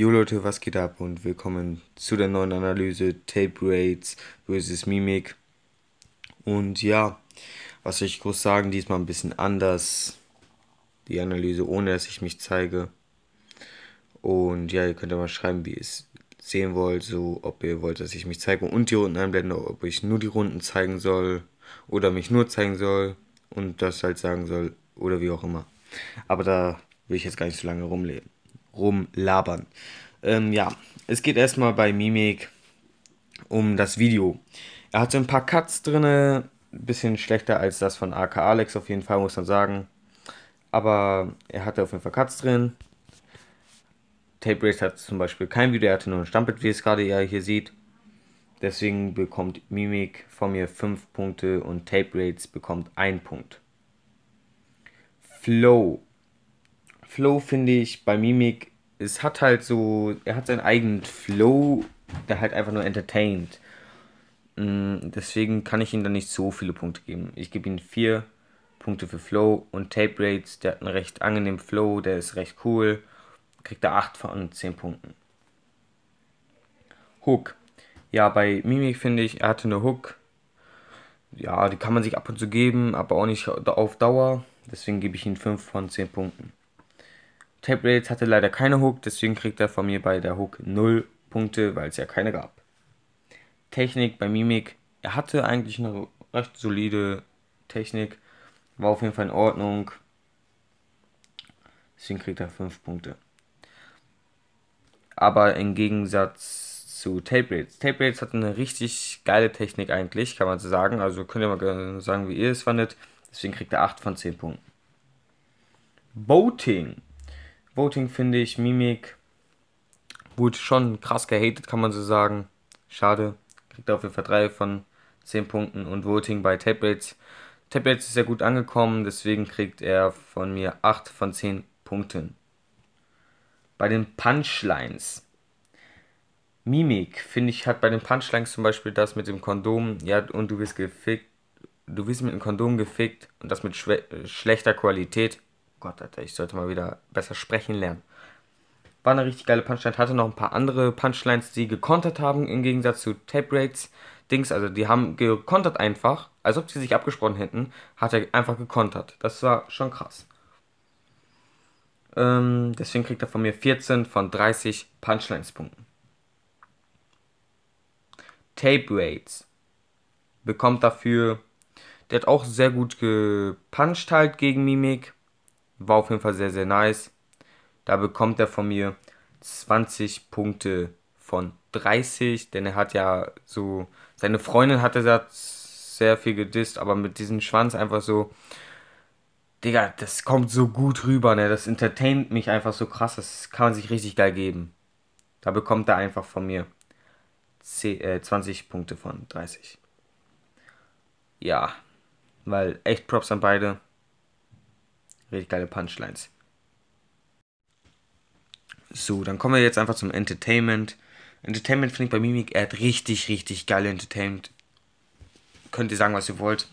Jo Leute, was geht ab und willkommen zu der neuen Analyse Tape Rates vs. Mimik. Und ja, was soll ich groß sagen, diesmal ein bisschen anders. Die Analyse, ohne dass ich mich zeige. Und ja, ihr könnt ja mal schreiben, wie ihr es sehen wollt, so ob ihr wollt, dass ich mich zeige und die Runden einblende, ob ich nur die Runden zeigen soll oder mich nur zeigen soll und das halt sagen soll oder wie auch immer. Aber da will ich jetzt gar nicht so lange rumleben rumlabern. Ähm, ja, es geht erstmal bei Mimik um das Video. Er hat so ein paar Cuts drin, bisschen schlechter als das von AK Alex, auf jeden Fall muss man sagen. Aber er hatte auf jeden Fall Cuts drin. Tape Race hat zum Beispiel kein Video, er hatte nur ein Stampet, wie ihr es gerade ja hier seht. Deswegen bekommt Mimik von mir 5 Punkte und Tape Rates bekommt 1 Punkt. Flow. Flow finde ich bei Mimik es hat halt so, er hat seinen eigenen Flow, der halt einfach nur entertaint. Mm, deswegen kann ich ihm da nicht so viele Punkte geben. Ich gebe ihm vier Punkte für Flow und Tape Rates. Der hat einen recht angenehmen Flow, der ist recht cool. Kriegt er 8 von 10 Punkten. Hook. Ja, bei Mimik finde ich, er hatte eine Hook. Ja, die kann man sich ab und zu geben, aber auch nicht auf Dauer. Deswegen gebe ich ihm 5 von 10 Punkten. Tape Rates hatte leider keine Hook, deswegen kriegt er von mir bei der Hook 0 Punkte, weil es ja keine gab. Technik bei Mimik, er hatte eigentlich eine recht solide Technik, war auf jeden Fall in Ordnung. Deswegen kriegt er 5 Punkte. Aber im Gegensatz zu Tape Rates. Tape Rates hat eine richtig geile Technik eigentlich, kann man so sagen. Also könnt ihr mal sagen, wie ihr es fandet. Deswegen kriegt er 8 von 10 Punkten. Boating. Voting finde ich, Mimik gut, schon krass gehatet, kann man so sagen. Schade. Kriegt auf jeden Fall 3 von 10 Punkten und Voting bei Tablets. Tablets ist sehr gut angekommen, deswegen kriegt er von mir 8 von 10 Punkten. Bei den Punchlines. Mimik, finde ich, hat bei den Punchlines zum Beispiel das mit dem Kondom, ja, und du wirst gefickt, du wirst mit dem Kondom gefickt und das mit äh, schlechter Qualität Gott, Alter, ich sollte mal wieder besser sprechen lernen. War eine richtig geile Punchline. Hatte noch ein paar andere Punchlines, die gekontert haben, im Gegensatz zu Tape Rates. Dings, also die haben gekontert einfach, als ob sie sich abgesprochen hätten, hat er einfach gekontert. Das war schon krass. Ähm, deswegen kriegt er von mir 14 von 30 Punchlines-Punkten. Tape Rates bekommt dafür. Der hat auch sehr gut gepuncht halt gegen Mimik. War auf jeden Fall sehr, sehr nice. Da bekommt er von mir 20 Punkte von 30, denn er hat ja so, seine Freundin hatte da sehr viel gedisst, aber mit diesem Schwanz einfach so, Digga, das kommt so gut rüber, ne? Das entertaint mich einfach so krass, das kann man sich richtig geil geben. Da bekommt er einfach von mir 10, äh, 20 Punkte von 30. Ja, weil echt Props an beide. Richtig geile Punchlines. So, dann kommen wir jetzt einfach zum Entertainment. Entertainment finde ich bei Mimik, er hat richtig, richtig geile Entertainment. Könnt ihr sagen, was ihr wollt.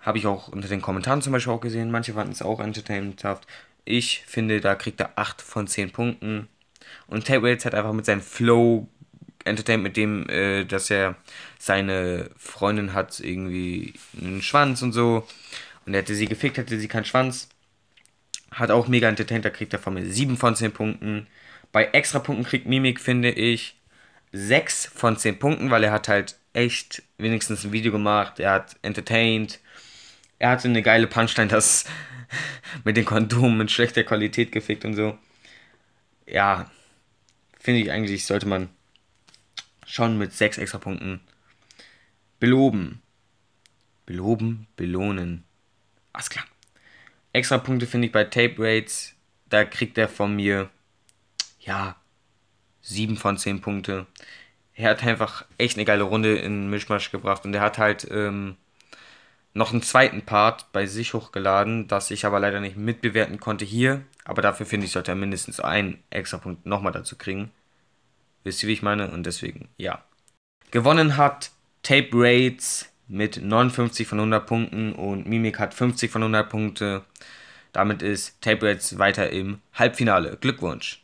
Habe ich auch unter den Kommentaren zum Beispiel auch gesehen. Manche fanden es auch entertainmenthaft. Ich finde, da kriegt er 8 von 10 Punkten. Und Tate Wales hat einfach mit seinem Flow entertained, mit dem, äh, dass er seine Freundin hat, irgendwie einen Schwanz und so. Und hätte sie gefickt, hätte sie keinen Schwanz. Hat auch mega entertained, da kriegt er von mir 7 von 10 Punkten. Bei extra Punkten kriegt Mimik, finde ich, 6 von 10 Punkten, weil er hat halt echt wenigstens ein Video gemacht, er hat entertained, er hatte eine geile Punchline, das mit den Kondomen mit schlechter Qualität gefickt und so. Ja, finde ich eigentlich, sollte man schon mit 6 extra Punkten beloben. Beloben, belohnen. Alles klar. Extra Punkte finde ich bei Tape Rates. Da kriegt er von mir, ja, 7 von 10 Punkte. Er hat einfach echt eine geile Runde in Mischmasch gebracht und er hat halt ähm, noch einen zweiten Part bei sich hochgeladen, das ich aber leider nicht mitbewerten konnte hier. Aber dafür finde ich, sollte er mindestens einen extra Punkt nochmal dazu kriegen. Wisst ihr, wie ich meine? Und deswegen, ja. Gewonnen hat Tape Rates mit 59 von 100 Punkten und Mimik hat 50 von 100 Punkte. Damit ist Tape Reds weiter im Halbfinale. Glückwunsch!